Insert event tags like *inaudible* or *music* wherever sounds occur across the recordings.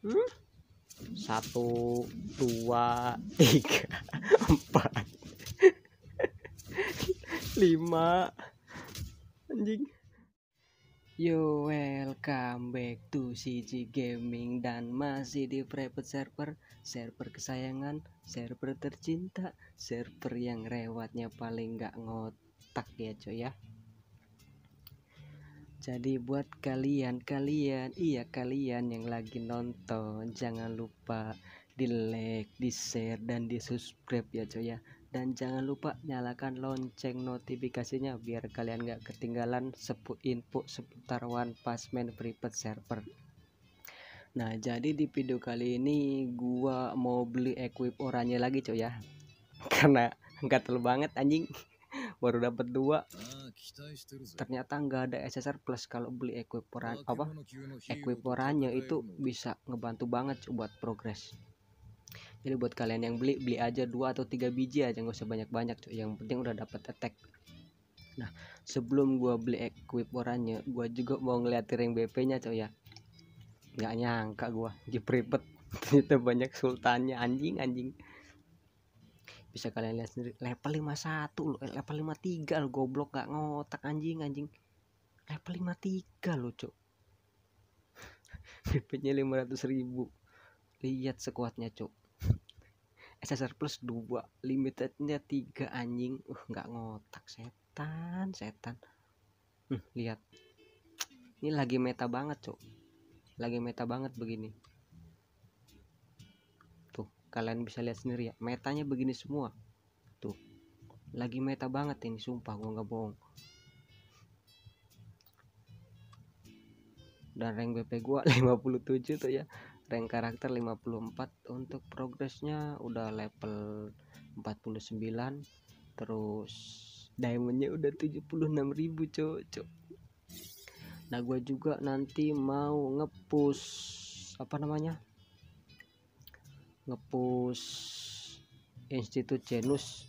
Hmm? satu dua tiga *laughs* empat *laughs* lima anjing Yo welcome back to CG Gaming dan masih di private server Server kesayangan, server tercinta, server yang rewatnya paling nggak ngotak ya coy ya jadi buat kalian, kalian, iya kalian yang lagi nonton, jangan lupa di like, di share, dan di subscribe ya coy ya. Dan jangan lupa nyalakan lonceng notifikasinya biar kalian gak ketinggalan sepu info seputar One Pass Man Private Server. Nah jadi di video kali ini gua mau beli equip oranye lagi coy ya. *laughs* Karena gatel banget anjing baru dapat dua ah, ternyata nggak ada SSR plus kalau beli equiporan ah, apa equiporannya itu bisa ngebantu banget buat progres jadi buat kalian yang beli beli aja dua atau tiga biji aja nggak usah banyak banyak cuy yang penting udah dapat attack nah sebelum gua beli equiporannya gua juga mau ngeliatin ring BP nya cuy ya nggak nyangka gua diperibet *laughs* ternyata banyak sultannya anjing anjing bisa kalian lihat sendiri level 51 loh eh, level 53 loh goblok gak ngotak anjing anjing level 53 loh cok dp nya 500 ribu lihat sekuatnya cok SSR *laughs* plus 2 limitednya 3 anjing uh nggak ngotak setan setan hmm, lihat ini lagi meta banget cok lagi meta banget begini kalian bisa lihat sendiri ya metanya begini semua tuh lagi meta banget ini sumpah gua nggak bohong dan rank BP gua 57 *laughs* tuh ya rank karakter 54 untuk progresnya udah level 49 terus diamondnya udah 76.000 cocok nah gua juga nanti mau ngepus apa namanya ngepush Institut genus,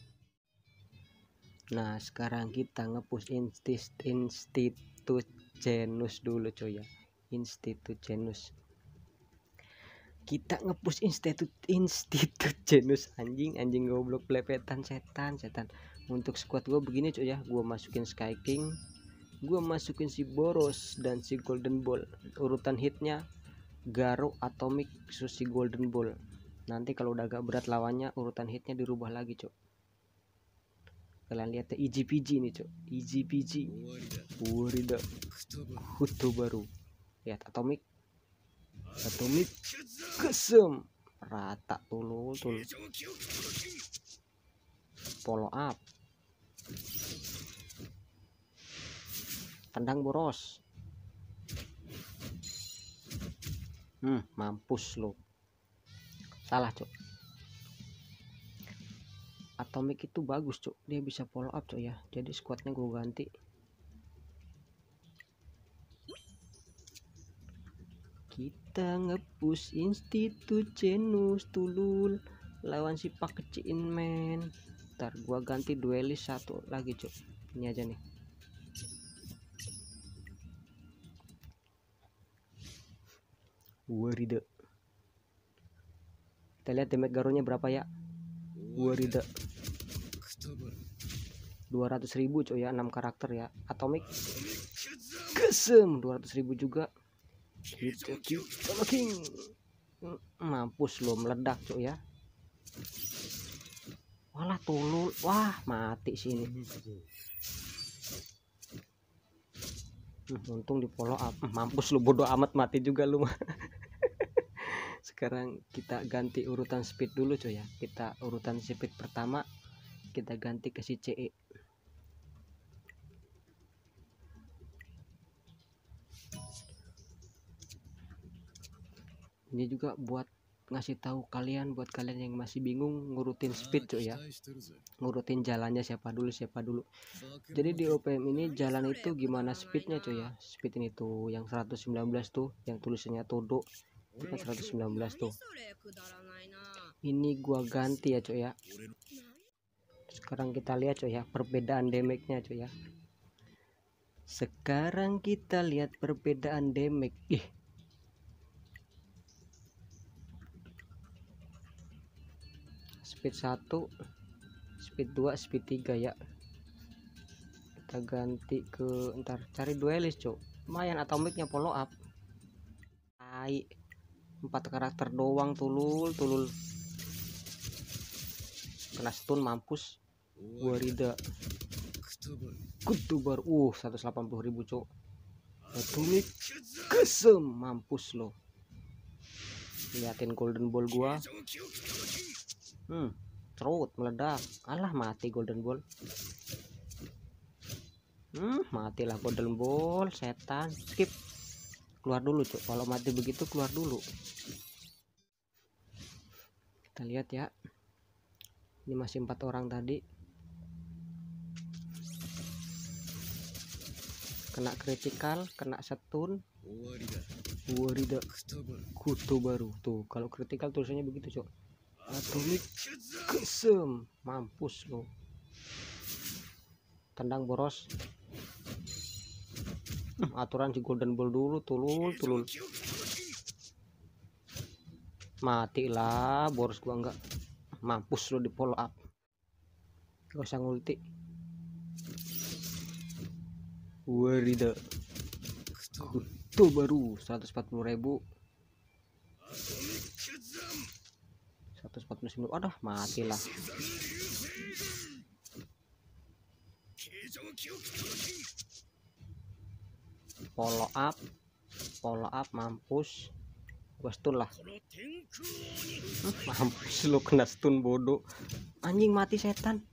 nah sekarang kita ngepush institut Institut genus dulu coy ya Institut genus, kita ngepush institut institut genus anjing anjing goblok plepetan setan setan untuk squad gue begini coy ya gue masukin Sky King gue masukin si Boros dan si Golden Ball urutan hitnya Garo Atomic Susi Golden Ball nanti kalau udah agak berat lawannya urutan hitnya dirubah lagi cok kalian lihat ya EGPG ini cok EGPG Warida Hutu baru lihat atomic atomic kesem rata tulul tul follow up tendang boros hmm mampus lo salah cok, atomic itu bagus cok, dia bisa follow up cok ya jadi squadnya gue ganti kita ngepus institut genus tulul lawan si pak kecilin men ntar gua ganti duelis satu lagi cok. ini aja nih the kita lihat damage garunya berapa ya gua rida 200 ribu coy ya 6 karakter ya atomic kesem 200 ribu juga king hmm, mampus lo meledak coy ya walah tolol wah mati sini hmm, untung di follow up mampus lu bodoh amat mati juga lu *laughs* sekarang kita ganti urutan speed dulu coy ya kita urutan speed pertama kita ganti ke si CE ini juga buat ngasih tahu kalian buat kalian yang masih bingung ngurutin speed cuy ya ngurutin jalannya siapa dulu siapa dulu jadi di OPM ini jalan itu gimana speednya cuy ya speed ini tuh yang 119 tuh yang tulisannya todo kita 119 tuh ini gua ganti ya cuy ya sekarang kita lihat cuy ya perbedaan damage nya cuy ya sekarang kita lihat perbedaan damage ih speed 1 speed 2 speed 3 ya kita ganti ke ntar cari duelist cuy lumayan atomicnya follow up aik empat karakter doang tulul tulul kena stun mampus gua rida kutubar uh 180 ribu cok atomic kesem mampus lo liatin golden ball gua hmm cerut meledak alah mati golden ball hmm matilah golden ball setan skip keluar dulu cok. kalau mati begitu keluar dulu kita lihat ya ini masih empat orang tadi kena kritikal kena setun warida kutu baru tuh kalau kritikal tulisannya begitu cok atomic kesem mampus lo tendang boros aturan di golden ball dulu tulul tulul matilah boros gua enggak mampus lo di follow up gak usah ngulti warida itu baru 140 ribu 149 aduh matilah follow up follow up mampus gua stun lah *laughs* mampus lu kena stun bodoh anjing mati setan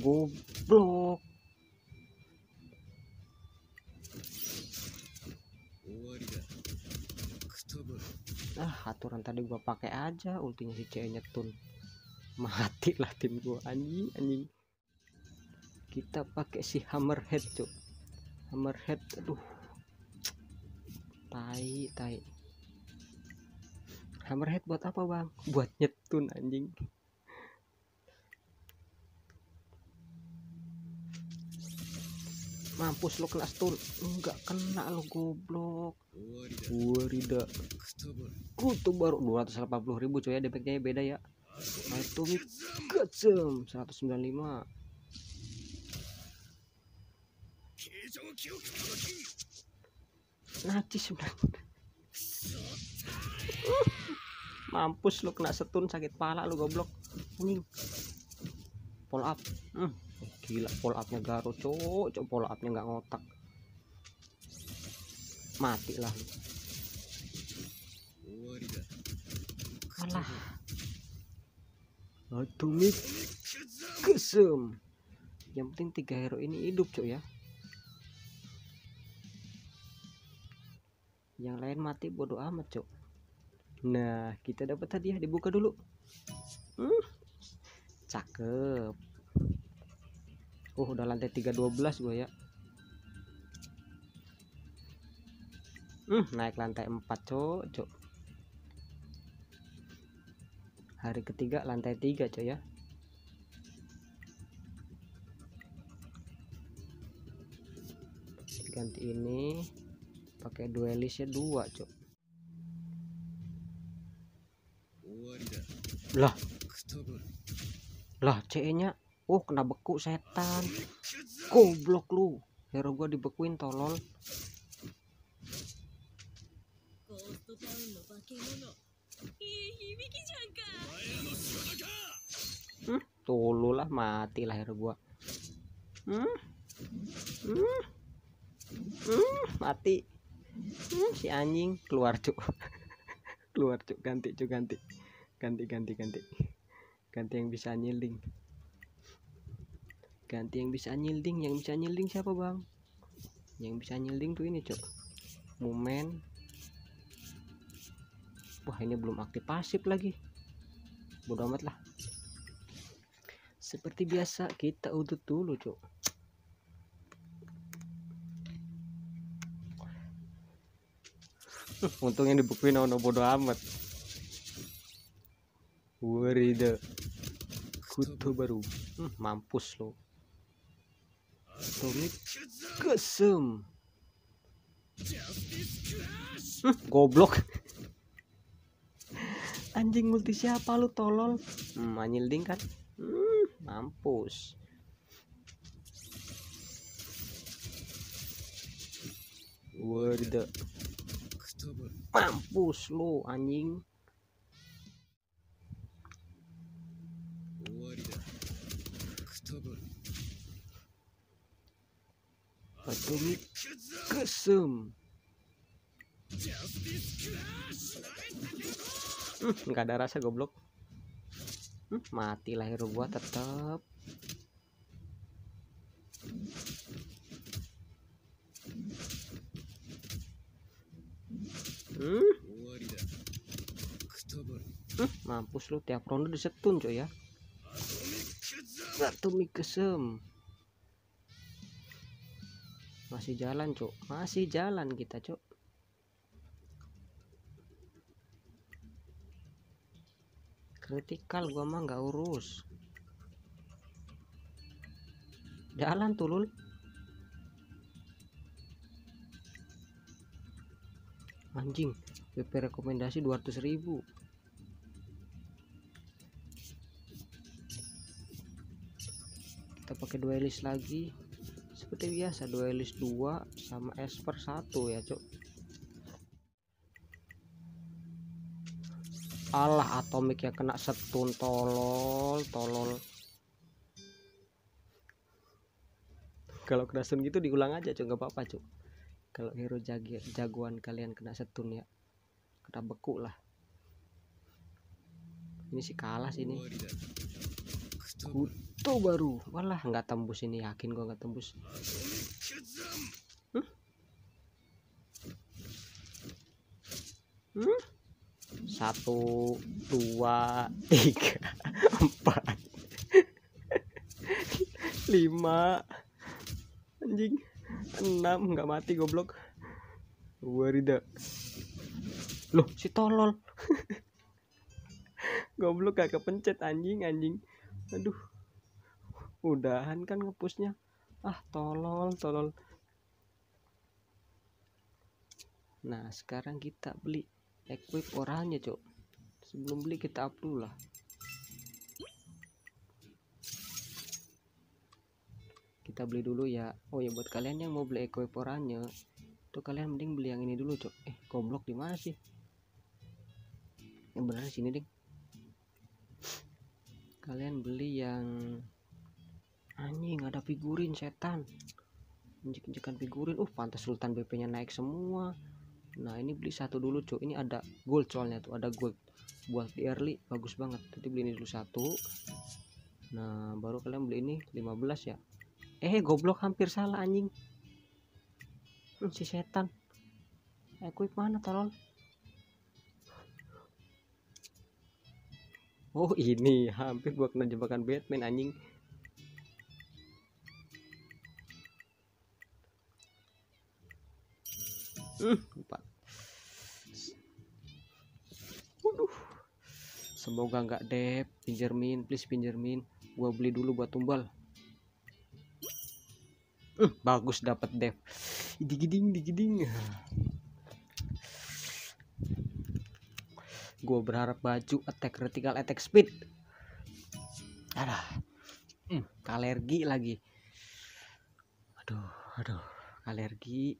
goblok ah aturan tadi gua pakai aja ultinya si cewek nyetun mati lah tim gua anjing anjing kita pakai si hammerhead cuk hammerhead aduh tai tai hammerhead buat apa bang buat nyetun anjing mampus lo kelas stun enggak kena lo goblok wurida oh, itu baru 280 ribu coy ya defeknya beda ya itu gacem 195 Nanti sudah. *laughs* Mampus lu kena setun sakit pala lu goblok. Anjing. Pull up. Hmm. Gila pull upnya Garo, cok. Cok pull upnya nggak ngotak. Mati lah lu. kalah Atomik kesem. Yang penting tiga hero ini hidup, cok ya. yang lain mati bodoh amat cok nah kita dapat hadiah dibuka dulu hmm, cakep oh udah lantai 312 gue ya hmm, naik lantai 4 cok cok hari ketiga lantai tiga, cok ya ganti ini pakai duelisnya dua cok lah lah CE nya uh kena beku setan goblok lu hero gua dibekuin tolol hmm, tolol lah mati lah hero gua hmm, hmm, hmm, mati Hmm, si anjing keluar cuk *laughs* keluar cuk ganti cuk ganti ganti ganti ganti ganti yang bisa nyilding ganti yang bisa nyilding yang bisa nyilding siapa bang yang bisa nyilding tuh ini cuk momen wah ini belum aktif pasif lagi bodoh amat lah seperti biasa kita udut dulu cuk *laughs* untungnya dibekuin ono bodo amat the kutu baru hmm, mampus lo Tommy kesem hmm, goblok *laughs* anjing multi siapa lu tolol hmm, anjing kan hmm, mampus the mampus lu anjing Patumi kesem hmm, nggak hmm, ada rasa goblok hmm, mati lahir gua tetap hmm? mampus lu tiap ronde disetun coy ya Ratu Mikesem masih jalan cok masih jalan kita cok kritikal gua mah nggak urus jalan tulul anjing PP rekomendasi 200 ribu kita pakai duelist lagi seperti biasa duelist 2 sama esper 1 ya cok Allah atomik ya kena setun tolol tolol kalau kena gitu diulang aja cok gak apa-apa cok kalau hero jago, jagoan kalian kena setun ya kena beku lah ini sih kalah sini oh, kutu baru walah nggak tembus ini yakin gua nggak tembus hmm? Hmm? satu dua tiga *laughs* empat *laughs* lima anjing enam nggak mati goblok gua rida loh si tolol *laughs* goblok gak kepencet anjing anjing aduh udahan kan ngepusnya ah tolol tolol nah sekarang kita beli equip orangnya cok sebelum beli kita up dulu lah kita beli dulu ya oh ya buat kalian yang mau beli ekoporanya tuh kalian mending beli yang ini dulu cok eh goblok di mana sih yang benar sini ding kalian beli yang anjing ada figurin setan injek jekan figurin uh pantas sultan BP nya naik semua nah ini beli satu dulu cok ini ada gold soalnya tuh ada gold buat di early bagus banget nanti beli ini dulu satu nah baru kalian beli ini 15 ya eh goblok hampir salah anjing hmm, si setan eh mana tolol oh ini hampir buat kena Batman anjing empat hmm, Waduh. Semoga nggak dep, pinjermin, please pinjermin. Gua beli dulu buat tumbal uh, bagus dapat dev digiding digiding gue berharap baju attack critical attack speed ada hmm, kalergi lagi aduh aduh kalergi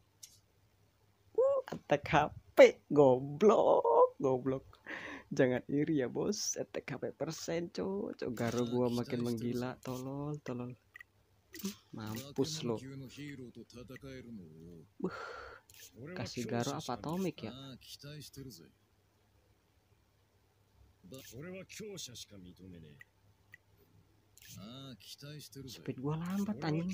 uh, attack HP goblok goblok jangan iri ya bos attack HP persen cok cok garo gua makin menggila tolol tolong mampus lo Buh, kasih garo apa atomik ya speed gua lambat anjing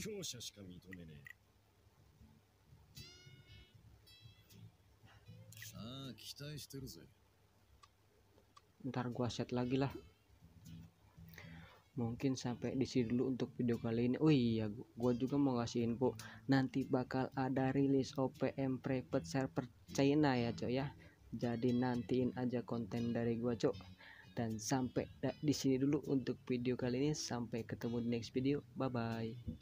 ntar gua set lagi lah mungkin sampai di sini dulu untuk video kali ini oh iya gue juga mau ngasih info nanti bakal ada rilis OPM private server China ya cok ya jadi nantiin aja konten dari gue cok dan sampai di sini dulu untuk video kali ini sampai ketemu di next video bye bye